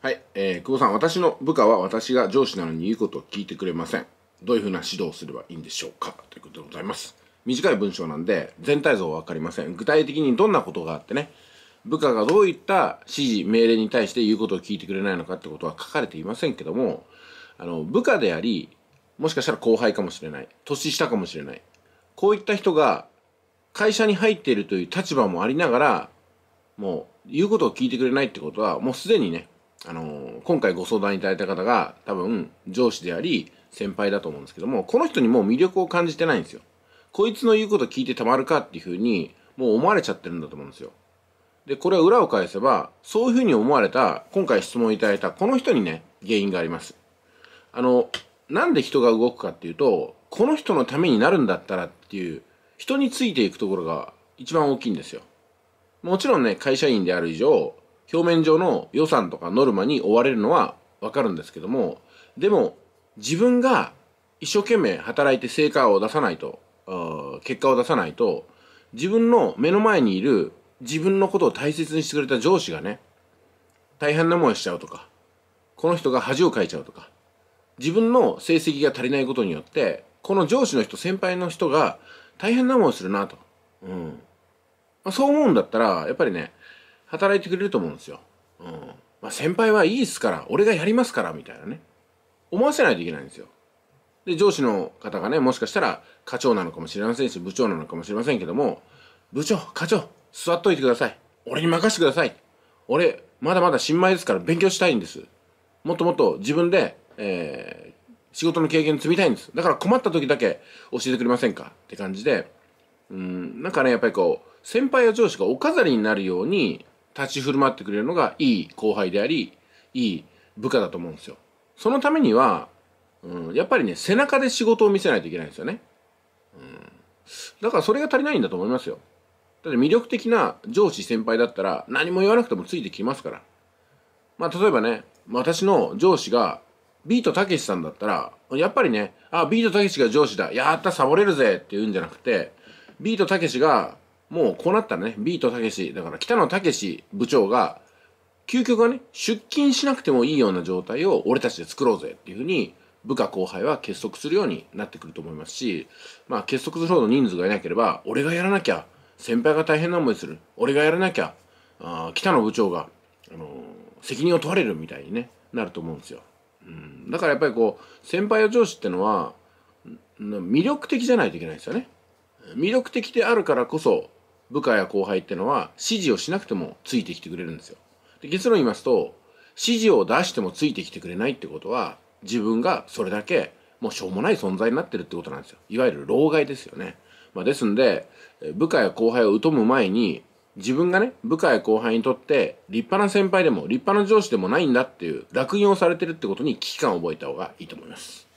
はい、えー、久保さん、私の部下は私が上司なのに言うことを聞いてくれません。どういうふうな指導をすればいいんでしょうかということでございます。短い文章なんで、全体像は分かりません。具体的にどんなことがあってね、部下がどういった指示、命令に対して言うことを聞いてくれないのかってことは書かれていませんけども、あの、部下であり、もしかしたら後輩かもしれない。年下かもしれない。こういった人が会社に入っているという立場もありながら、もう言うことを聞いてくれないってことは、もうすでにね、あの今回ご相談いただいた方が多分上司であり先輩だと思うんですけどもこの人にもう魅力を感じてないんですよこいつの言うこと聞いてたまるかっていうふうにもう思われちゃってるんだと思うんですよでこれは裏を返せばそういうふうに思われた今回質問いただいたこの人にね原因がありますあのなんで人が動くかっていうとこの人のためになるんだったらっていう人についていくところが一番大きいんですよもちろんね会社員である以上表面上の予算とかノルマに追われるのはわかるんですけども、でも自分が一生懸命働いて成果を出さないと、結果を出さないと、自分の目の前にいる自分のことを大切にしてくれた上司がね、大変な思いしちゃうとか、この人が恥をかいちゃうとか、自分の成績が足りないことによって、この上司の人、先輩の人が大変な思いするなと。うん。まあ、そう思うんだったら、やっぱりね、働いてくれると思うんですよ。うん。まあ、先輩はいいっすから、俺がやりますから、みたいなね。思わせないといけないんですよ。で、上司の方がね、もしかしたら課長なのかもしれませんし、部長なのかもしれませんけども、部長、課長、座っといてください。俺に任せてください。俺、まだまだ新米ですから勉強したいんです。もっともっと自分で、えー、仕事の経験積みたいんです。だから困った時だけ教えてくれませんかって感じで、うん、なんかね、やっぱりこう、先輩や上司がお飾りになるように、立ち振る舞ってくれるのがいい後輩であり、いい部下だと思うんですよ。そのためには、うん、やっぱりね、背中で仕事を見せないといけないんですよね。うん、だからそれが足りないんだと思いますよ。だって魅力的な上司先輩だったら何も言わなくてもついてきますから。まあ例えばね、私の上司がビートたけしさんだったら、やっぱりね、あ、ビートたけしが上司だ、やった、サボれるぜって言うんじゃなくて、ビートたけしがもうこうなったらね、ビートたけし、だから北野たけし部長が、究極はね、出勤しなくてもいいような状態を俺たちで作ろうぜっていうふうに、部下後輩は結束するようになってくると思いますし、まあ結束するほど人数がいなければ、俺がやらなきゃ、先輩が大変な思いする、俺がやらなきゃ、あ北野部長が、あのー、責任を問われるみたいに、ね、なると思うんですよ。うん、だからやっぱりこう、先輩や上司ってのは、魅力的じゃないといけないんですよね。魅力的であるからこそ、部下や後輩ってのは指示をしなくてもついてきてくれるんですよ。で結論言いますと指示を出してもついてきてくれないってことは自分がそれだけもうしょうもない存在になってるってことなんですよ。いわゆる老害ですよね。まあ、ですんで部下や後輩を疎む前に自分がね部下や後輩にとって立派な先輩でも立派な上司でもないんだっていう落印をされてるってことに危機感を覚えた方がいいと思います。